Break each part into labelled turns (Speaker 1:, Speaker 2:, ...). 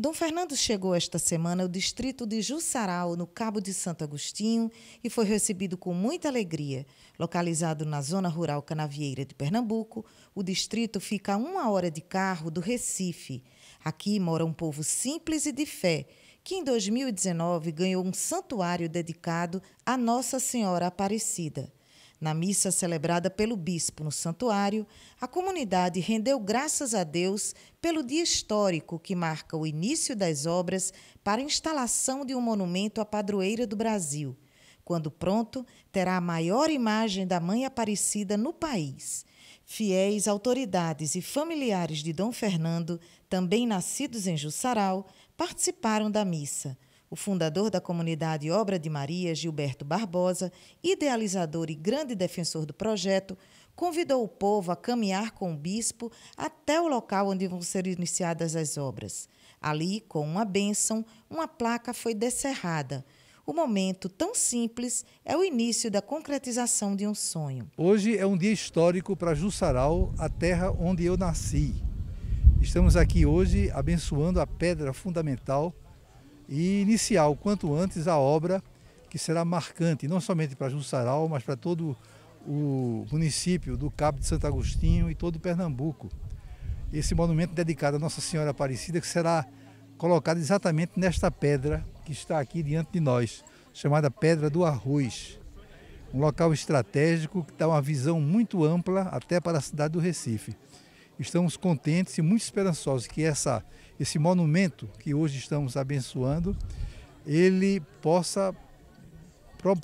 Speaker 1: Dom Fernando chegou esta semana ao distrito de Jussarau, no Cabo de Santo Agostinho, e foi recebido com muita alegria. Localizado na zona rural canavieira de Pernambuco, o distrito fica a uma hora de carro do Recife. Aqui mora um povo simples e de fé, que em 2019 ganhou um santuário dedicado a Nossa Senhora Aparecida. Na missa celebrada pelo bispo no santuário, a comunidade rendeu graças a Deus pelo dia histórico que marca o início das obras para a instalação de um monumento à padroeira do Brasil. Quando pronto, terá a maior imagem da Mãe Aparecida no país. Fiéis, autoridades e familiares de Dom Fernando, também nascidos em Jussarau, participaram da missa. O fundador da comunidade Obra de Maria, Gilberto Barbosa, idealizador e grande defensor do projeto, convidou o povo a caminhar com o bispo até o local onde vão ser iniciadas as obras. Ali, com uma bênção, uma placa foi descerrada. O momento tão simples é o início da concretização de um sonho.
Speaker 2: Hoje é um dia histórico para Jussarau, a terra onde eu nasci. Estamos aqui hoje abençoando a pedra fundamental e iniciar o quanto antes a obra que será marcante, não somente para Jussarau, mas para todo o município do Cabo de Santo Agostinho e todo Pernambuco. Esse monumento dedicado a Nossa Senhora Aparecida, que será colocado exatamente nesta pedra que está aqui diante de nós, chamada Pedra do Arroz. Um local estratégico que dá uma visão muito ampla até para a cidade do Recife estamos contentes e muito esperançosos que essa, esse monumento que hoje estamos abençoando, ele possa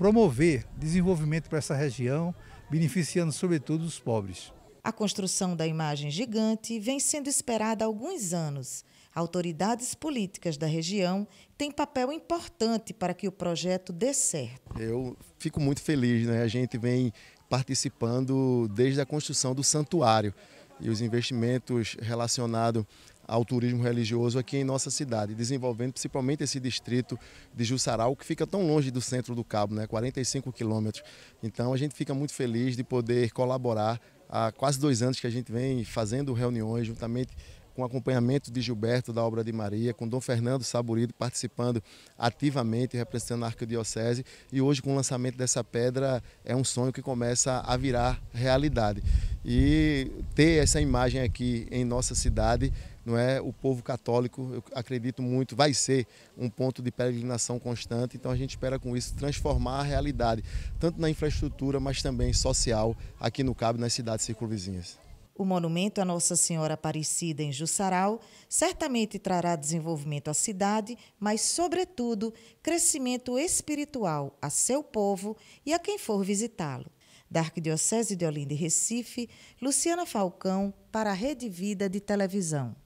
Speaker 2: promover desenvolvimento para essa região, beneficiando sobretudo os pobres.
Speaker 1: A construção da imagem gigante vem sendo esperada há alguns anos. Autoridades políticas da região têm papel importante para que o projeto dê certo.
Speaker 3: Eu fico muito feliz, né? A gente vem participando desde a construção do santuário e os investimentos relacionados ao turismo religioso aqui em nossa cidade, desenvolvendo principalmente esse distrito de Jussarau, que fica tão longe do centro do Cabo, né, 45 quilômetros. Então a gente fica muito feliz de poder colaborar há quase dois anos que a gente vem fazendo reuniões juntamente com acompanhamento de Gilberto da Obra de Maria, com Dom Fernando Saburido participando ativamente, representando a Arquidiocese, e hoje com o lançamento dessa pedra é um sonho que começa a virar realidade. E ter essa imagem aqui em nossa cidade, não é? O povo católico, eu acredito muito, vai ser um ponto de peregrinação constante. Então a gente espera com isso transformar a realidade, tanto na infraestrutura, mas também social aqui no Cabo, nas cidades circunvizinhas.
Speaker 1: O monumento à Nossa Senhora Aparecida em Jussarau certamente trará desenvolvimento à cidade, mas, sobretudo, crescimento espiritual a seu povo e a quem for visitá-lo da Arquidiocese de Olinda e Recife, Luciana Falcão, para a Rede Vida de Televisão.